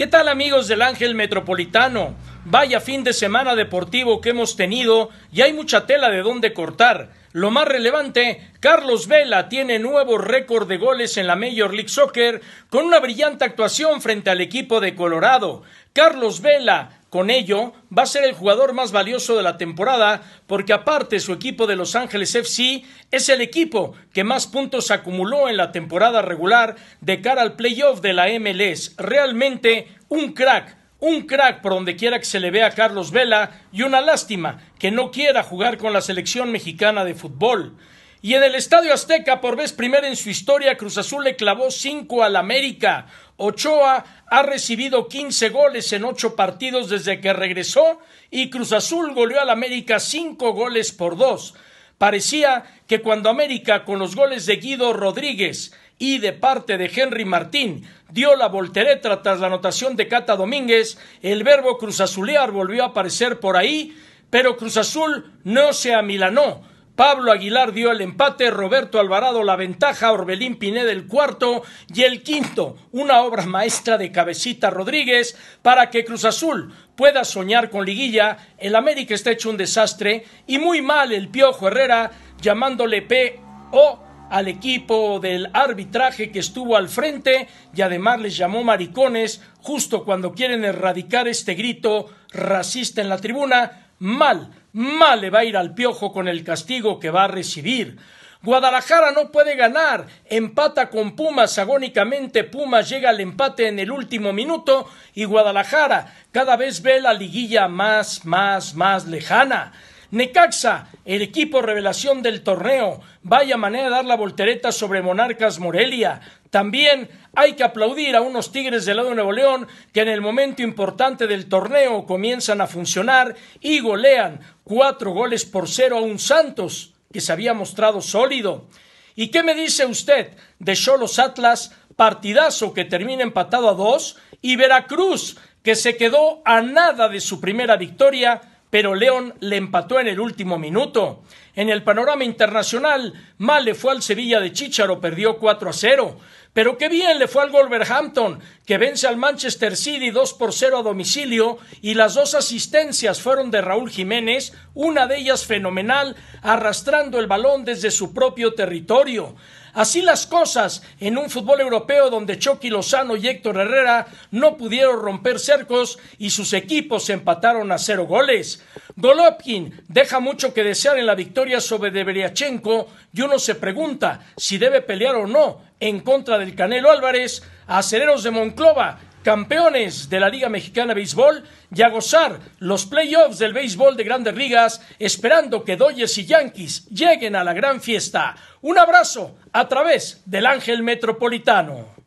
¿Qué tal amigos del Ángel Metropolitano? Vaya fin de semana deportivo que hemos tenido y hay mucha tela de dónde cortar. Lo más relevante, Carlos Vela tiene nuevo récord de goles en la Major League Soccer con una brillante actuación frente al equipo de Colorado. Carlos Vela con ello, va a ser el jugador más valioso de la temporada, porque aparte su equipo de Los Ángeles FC es el equipo que más puntos acumuló en la temporada regular de cara al playoff de la MLS. Realmente un crack, un crack por donde quiera que se le vea a Carlos Vela y una lástima que no quiera jugar con la selección mexicana de fútbol. Y en el Estadio Azteca, por vez primera en su historia, Cruz Azul le clavó 5 al América. Ochoa ha recibido 15 goles en 8 partidos desde que regresó y Cruz Azul goleó al América 5 goles por 2. Parecía que cuando América, con los goles de Guido Rodríguez y de parte de Henry Martín, dio la voltereta tras la anotación de Cata Domínguez, el verbo cruzazulear volvió a aparecer por ahí, pero Cruz Azul no se amilanó Pablo Aguilar dio el empate, Roberto Alvarado la ventaja, Orbelín Pineda el cuarto y el quinto, una obra maestra de Cabecita Rodríguez para que Cruz Azul pueda soñar con liguilla, el América está hecho un desastre y muy mal el Piojo Herrera llamándole P.O al equipo del arbitraje que estuvo al frente y además les llamó maricones justo cuando quieren erradicar este grito racista en la tribuna. Mal, mal le va a ir al Piojo con el castigo que va a recibir. Guadalajara no puede ganar, empata con Pumas agónicamente, Pumas llega al empate en el último minuto y Guadalajara cada vez ve la liguilla más, más, más lejana. Necaxa, el equipo revelación del torneo, vaya manera de dar la voltereta sobre Monarcas Morelia. También hay que aplaudir a unos Tigres del lado de Nuevo León que en el momento importante del torneo comienzan a funcionar y golean cuatro goles por cero a un Santos que se había mostrado sólido. ¿Y qué me dice usted de Cholos Atlas, partidazo que termina empatado a dos, y Veracruz, que se quedó a nada de su primera victoria pero León le empató en el último minuto. En el panorama internacional, mal le fue al Sevilla de Chicharo, perdió 4 a 0. Pero qué bien le fue al Wolverhampton, que vence al Manchester City 2 por 0 a domicilio y las dos asistencias fueron de Raúl Jiménez, una de ellas fenomenal, arrastrando el balón desde su propio territorio. Así las cosas en un fútbol europeo donde Chucky Lozano y Héctor Herrera no pudieron romper cercos y sus equipos empataron a cero goles. Golovkin deja mucho que desear en la victoria sobre Deberiachenko y uno se pregunta si debe pelear o no en contra del Canelo Álvarez, a Acereros de Monclova campeones de la Liga Mexicana de Béisbol y a gozar los playoffs del béisbol de grandes ligas, esperando que Doyes y Yankees lleguen a la gran fiesta. Un abrazo a través del Ángel Metropolitano.